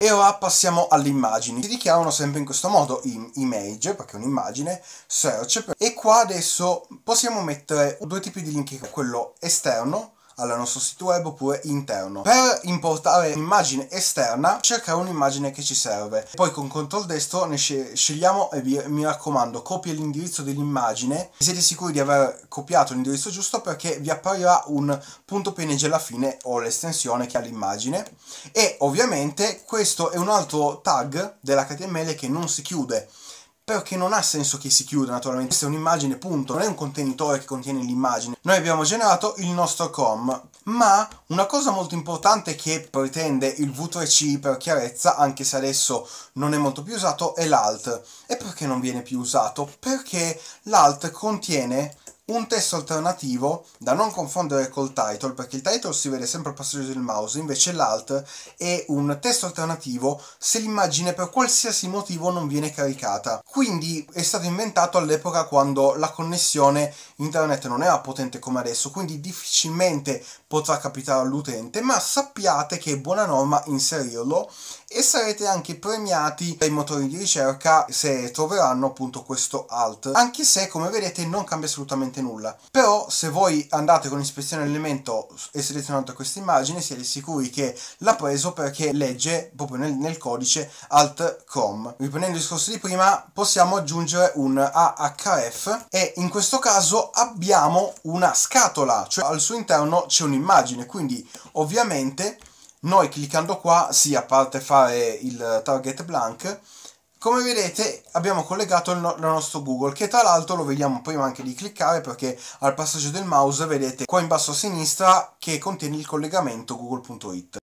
E ora passiamo alle immagini. Si richiamano sempre in questo modo in image, perché è un'immagine, search. E qua adesso possiamo mettere due tipi di link, quello esterno al nostro sito web oppure interno. Per importare un'immagine esterna cercare un'immagine che ci serve. Poi con CTRL destro ne scegliamo e vi, mi raccomando copia l'indirizzo dell'immagine siete sicuri di aver copiato l'indirizzo giusto perché vi apparirà un punto PNG alla fine o l'estensione che ha l'immagine e ovviamente questo è un altro tag dell'HTML che non si chiude però che non ha senso che si chiuda naturalmente, questa è un'immagine punto, non è un contenitore che contiene l'immagine. Noi abbiamo generato il nostro com, ma una cosa molto importante che pretende il V3C per chiarezza, anche se adesso non è molto più usato, è l'alt. E perché non viene più usato? Perché l'alt contiene un testo alternativo da non confondere col title perché il title si vede sempre al passaggio del mouse invece l'alt è un testo alternativo se l'immagine per qualsiasi motivo non viene caricata quindi è stato inventato all'epoca quando la connessione internet non era potente come adesso quindi difficilmente potrà capitare all'utente ma sappiate che è buona norma inserirlo e sarete anche premiati dai motori di ricerca se troveranno appunto questo alt anche se come vedete non cambia assolutamente assolutamente nulla. Però se voi andate con ispezione all'elemento e selezionate questa immagine siete sicuri che l'ha preso perché legge proprio nel, nel codice alt.com. Riprendendo il discorso di prima possiamo aggiungere un AHF e in questo caso abbiamo una scatola, cioè al suo interno c'è un'immagine, quindi ovviamente noi cliccando qua, sì, a parte fare il target blank, come vedete abbiamo collegato il, nostro Google che tra l'altro lo vediamo prima anche di cliccare perché al passaggio del mouse vedete qua in basso a sinistra che contiene il collegamento google.it.